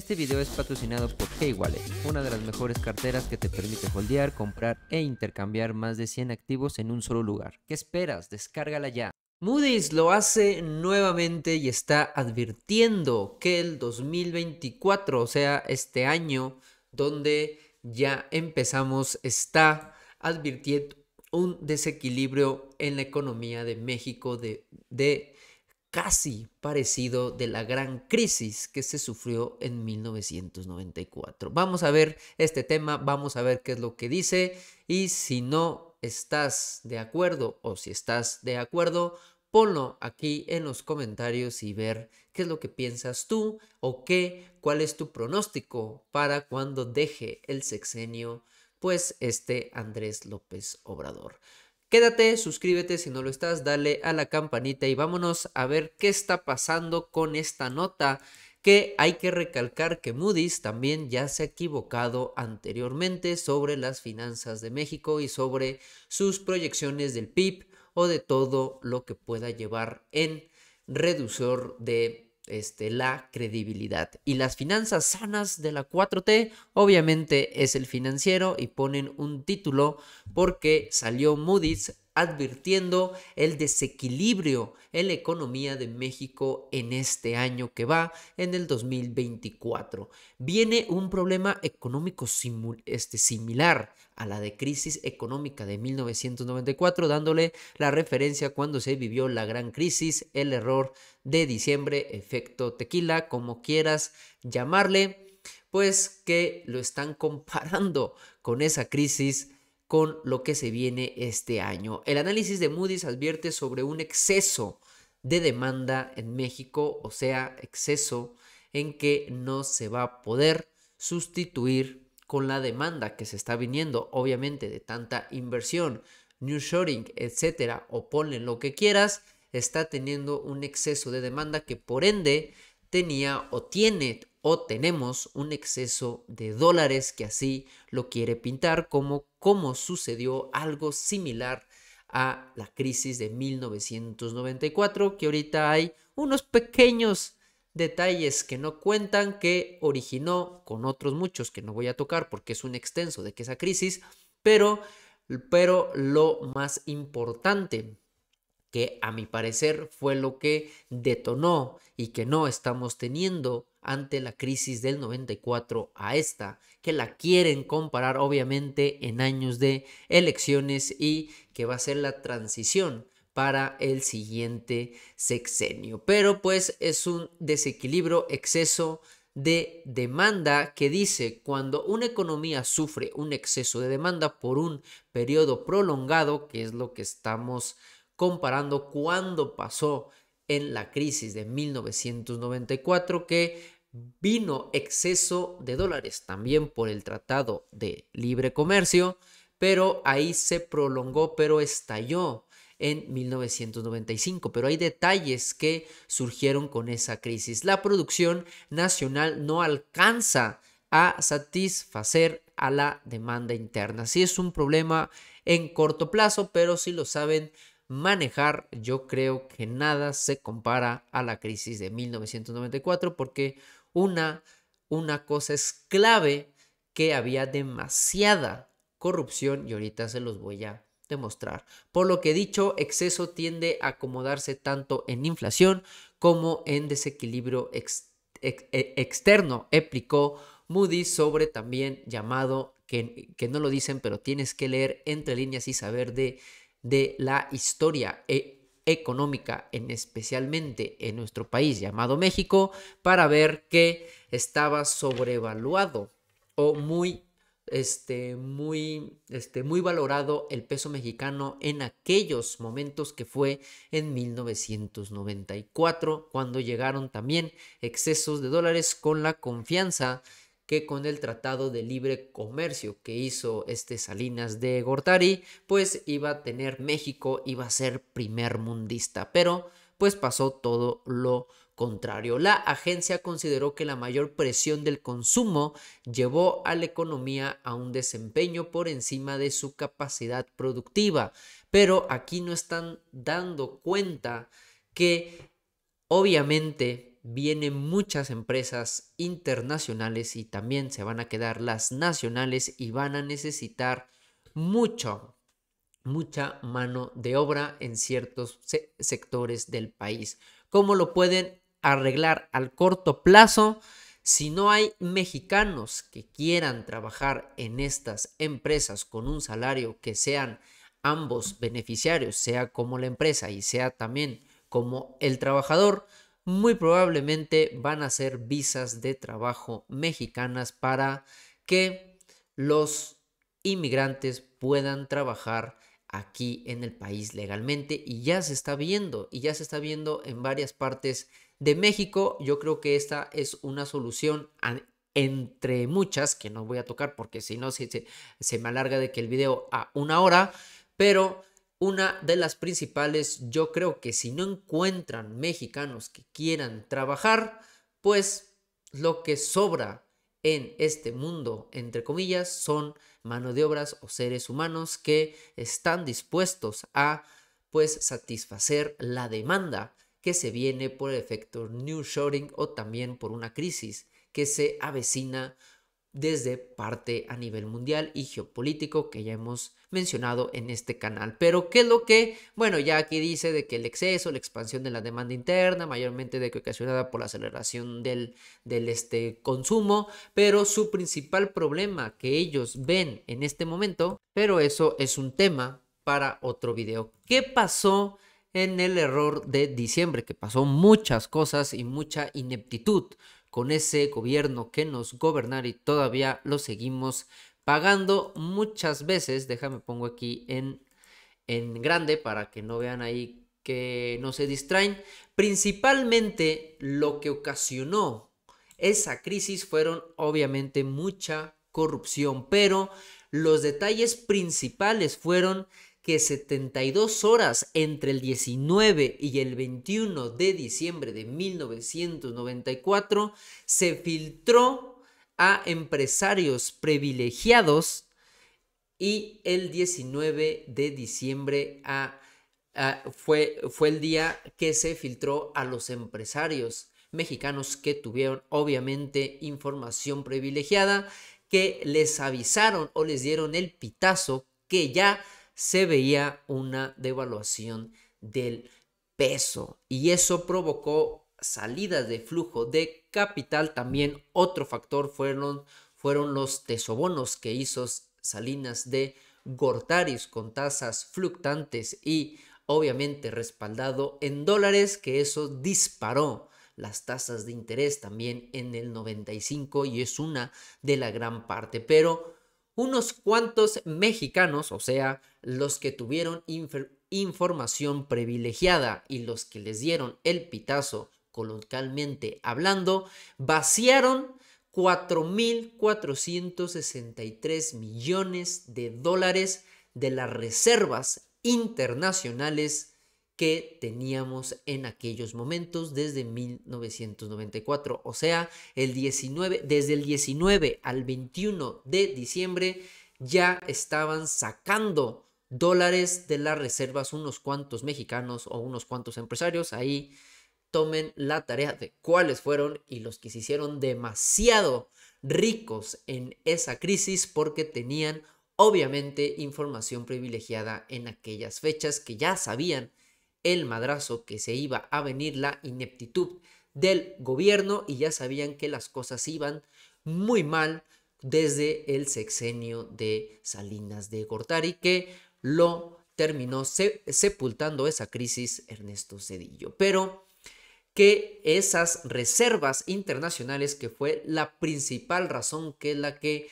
Este video es patrocinado por Keywallet, una de las mejores carteras que te permite holdear, comprar e intercambiar más de 100 activos en un solo lugar. ¿Qué esperas? Descárgala ya. Moody's lo hace nuevamente y está advirtiendo que el 2024, o sea, este año donde ya empezamos, está advirtiendo un desequilibrio en la economía de México de, de casi parecido de la gran crisis que se sufrió en 1994. Vamos a ver este tema, vamos a ver qué es lo que dice y si no estás de acuerdo o si estás de acuerdo, ponlo aquí en los comentarios y ver qué es lo que piensas tú o qué, cuál es tu pronóstico para cuando deje el sexenio, pues este Andrés López Obrador. Quédate, suscríbete si no lo estás, dale a la campanita y vámonos a ver qué está pasando con esta nota que hay que recalcar que Moody's también ya se ha equivocado anteriormente sobre las finanzas de México y sobre sus proyecciones del PIB o de todo lo que pueda llevar en reducción de este, la credibilidad. Y las finanzas sanas de la 4T obviamente es el financiero y ponen un título porque salió Moody's advirtiendo el desequilibrio en la economía de México en este año que va, en el 2024. Viene un problema económico este, similar a la de crisis económica de 1994, dándole la referencia cuando se vivió la gran crisis, el error de diciembre, efecto tequila, como quieras llamarle, pues que lo están comparando con esa crisis con lo que se viene este año. El análisis de Moody's advierte sobre un exceso de demanda en México, o sea, exceso en que no se va a poder sustituir con la demanda que se está viniendo, obviamente, de tanta inversión, Shoring, etcétera, o ponle lo que quieras, está teniendo un exceso de demanda que por ende tenía o tiene o tenemos un exceso de dólares que así lo quiere pintar como como sucedió algo similar a la crisis de 1994 que ahorita hay unos pequeños detalles que no cuentan que originó con otros muchos que no voy a tocar porque es un extenso de que esa crisis pero pero lo más importante que a mi parecer fue lo que detonó y que no estamos teniendo ante la crisis del 94 a esta, que la quieren comparar obviamente en años de elecciones y que va a ser la transición para el siguiente sexenio. Pero pues es un desequilibrio, exceso de demanda que dice cuando una economía sufre un exceso de demanda por un periodo prolongado, que es lo que estamos comparando cuando pasó en la crisis de 1994 que vino exceso de dólares también por el Tratado de Libre Comercio, pero ahí se prolongó, pero estalló en 1995, pero hay detalles que surgieron con esa crisis. La producción nacional no alcanza a satisfacer a la demanda interna. Sí es un problema en corto plazo, pero si lo saben manejar, yo creo que nada se compara a la crisis de 1994 porque una, una cosa es clave que había demasiada corrupción y ahorita se los voy a demostrar. Por lo que he dicho exceso tiende a acomodarse tanto en inflación como en desequilibrio e, externo, explicó Moody sobre también llamado, que, que no lo dicen, pero tienes que leer entre líneas y saber de de la historia e-, económica, en especialmente en nuestro país llamado México, para ver que estaba sobrevaluado o muy este, muy, este, muy valorado el peso mexicano en aquellos momentos que fue en 1994, cuando llegaron también excesos de dólares con la confianza que con el Tratado de Libre Comercio que hizo este Salinas de Gortari, pues iba a tener México, iba a ser primer mundista, pero pues pasó todo lo contrario. La agencia consideró que la mayor presión del consumo llevó a la economía a un desempeño por encima de su capacidad productiva, pero aquí no están dando cuenta que obviamente vienen muchas empresas internacionales y también se van a quedar las nacionales y van a necesitar mucho, mucha mano de obra en ciertos sectores del país. ¿Cómo lo pueden arreglar al corto plazo? Si no hay mexicanos que quieran trabajar en estas empresas con un salario que sean ambos beneficiarios, sea como la empresa y sea también como el trabajador, muy probablemente van a ser visas de trabajo mexicanas para que los inmigrantes puedan trabajar aquí en el país legalmente y ya se está viendo y ya se está viendo en varias partes de México. Yo creo que esta es una solución entre muchas que no voy a tocar porque si no se, se, se me alarga de que el video a una hora, pero una de las principales, yo creo que si no encuentran mexicanos que quieran trabajar, pues lo que sobra en este mundo, entre comillas, son mano de obras o seres humanos que están dispuestos a pues satisfacer la demanda que se viene por el efecto new o también por una crisis que se avecina desde parte a nivel mundial y geopolítico que ya hemos mencionado en este canal. Pero ¿qué es lo que? Bueno, ya aquí dice de que el exceso, la expansión de la demanda interna, mayormente de que ocasionada por la aceleración del, del este, consumo, pero su principal problema que ellos ven en este momento, pero eso es un tema para otro video. ¿Qué pasó? en el error de diciembre, que pasó muchas cosas y mucha ineptitud con ese gobierno que nos gobernara y todavía lo seguimos pagando muchas veces. Déjame pongo aquí en, en grande para que no vean ahí que no se distraen. Principalmente lo que ocasionó esa crisis fueron obviamente mucha corrupción, pero los detalles principales fueron que 72 horas entre el 19 y el 21 de diciembre de 1994 se filtró a empresarios privilegiados y el 19 de diciembre fue, fue el día que se filtró a los empresarios mexicanos que tuvieron obviamente información privilegiada que les avisaron o les dieron el pitazo que ya se veía una devaluación del peso y eso provocó salidas de flujo de capital. También otro factor fueron, fueron los tesobonos que hizo Salinas de Gortaris con tasas fluctuantes y obviamente respaldado en dólares que eso disparó las tasas de interés también en el 95 y es una de la gran parte. Pero unos cuantos mexicanos, o sea, los que tuvieron información privilegiada y los que les dieron el pitazo, coloquialmente hablando, vaciaron 4.463 millones de dólares de las reservas internacionales que teníamos en aquellos momentos desde 1994, o sea, el desde el 19 al 21 de diciembre ya estaban sacando dólares de las reservas unos cuantos mexicanos o unos cuantos empresarios. Ahí tomen la tarea de cuáles fueron y los que se hicieron demasiado ricos en esa crisis porque tenían obviamente información privilegiada en aquellas fechas que ya sabían el madrazo que se iba a venir la ineptitud del gobierno y ya sabían que las cosas iban muy mal desde el sexenio de Salinas de Gortari que lo terminó sepultando esa crisis Ernesto Cedillo. Pero que esas reservas internacionales que fue la principal razón que es la que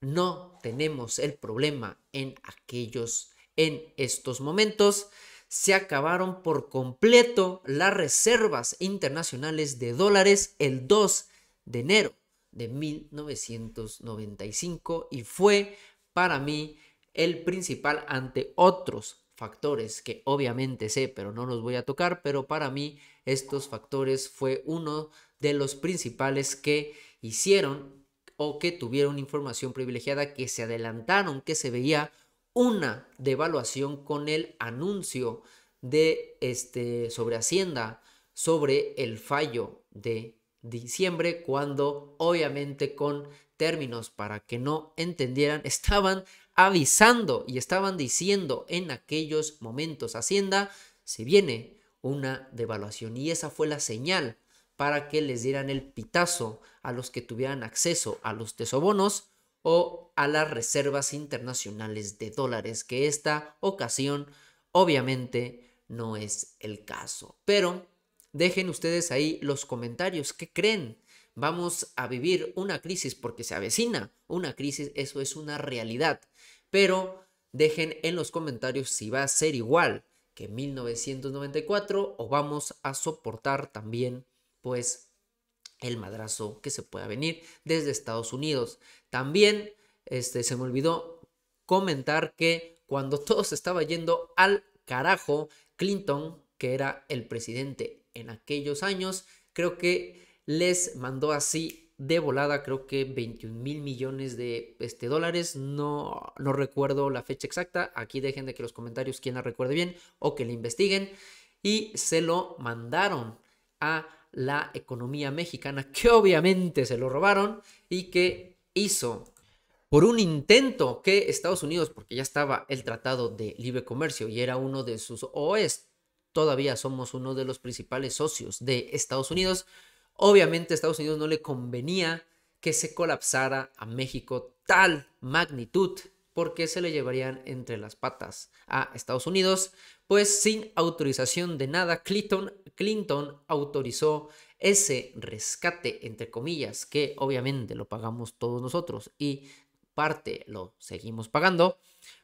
no tenemos el problema en aquellos en estos momentos se acabaron por completo las reservas internacionales de dólares el 2 de enero de 1995 y fue para mí el principal ante otros factores que obviamente sé, pero no los voy a tocar, pero para mí estos factores fue uno de los principales que hicieron o que tuvieron información privilegiada, que se adelantaron, que se veía una devaluación con el anuncio de este sobre Hacienda sobre el fallo de diciembre cuando obviamente con términos para que no entendieran estaban avisando y estaban diciendo en aquellos momentos Hacienda se viene una devaluación y esa fue la señal para que les dieran el pitazo a los que tuvieran acceso a los tesobonos o a las reservas internacionales de dólares, que esta ocasión obviamente no es el caso. Pero dejen ustedes ahí los comentarios, ¿qué creen? Vamos a vivir una crisis porque se avecina una crisis, eso es una realidad. Pero dejen en los comentarios si va a ser igual que 1994 o vamos a soportar también pues el madrazo que se pueda venir desde Estados Unidos. También este, se me olvidó comentar que cuando todo se estaba yendo al carajo, Clinton, que era el presidente en aquellos años, creo que les mandó así de volada, creo que 21 mil millones de este, dólares. No, no recuerdo la fecha exacta. Aquí dejen de que los comentarios quien la recuerde bien o que la investiguen. Y se lo mandaron a la economía mexicana, que obviamente se lo robaron y que hizo por un intento que Estados Unidos, porque ya estaba el Tratado de Libre Comercio y era uno de sus OEs, todavía somos uno de los principales socios de Estados Unidos, obviamente a Estados Unidos no le convenía que se colapsara a México tal magnitud porque se le llevarían entre las patas a Estados Unidos, pues sin autorización de nada, Clinton, Clinton autorizó ese rescate, entre comillas, que obviamente lo pagamos todos nosotros y parte lo seguimos pagando,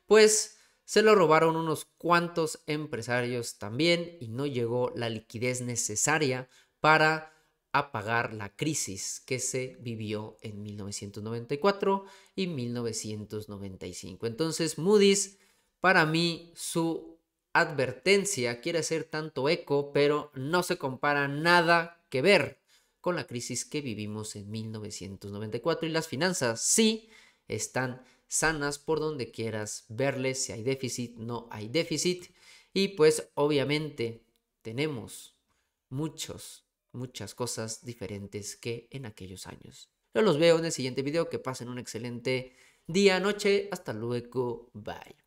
pues se lo robaron unos cuantos empresarios también y no llegó la liquidez necesaria para apagar la crisis que se vivió en 1994 y 1995. Entonces Moody's, para mí, su advertencia quiere hacer tanto eco, pero no se compara nada que ver con la crisis que vivimos en 1994 y las finanzas sí están sanas por donde quieras verles, si hay déficit, no hay déficit y pues obviamente tenemos muchos, muchas cosas diferentes que en aquellos años. Yo los veo en el siguiente video, que pasen un excelente día, noche, hasta luego, bye.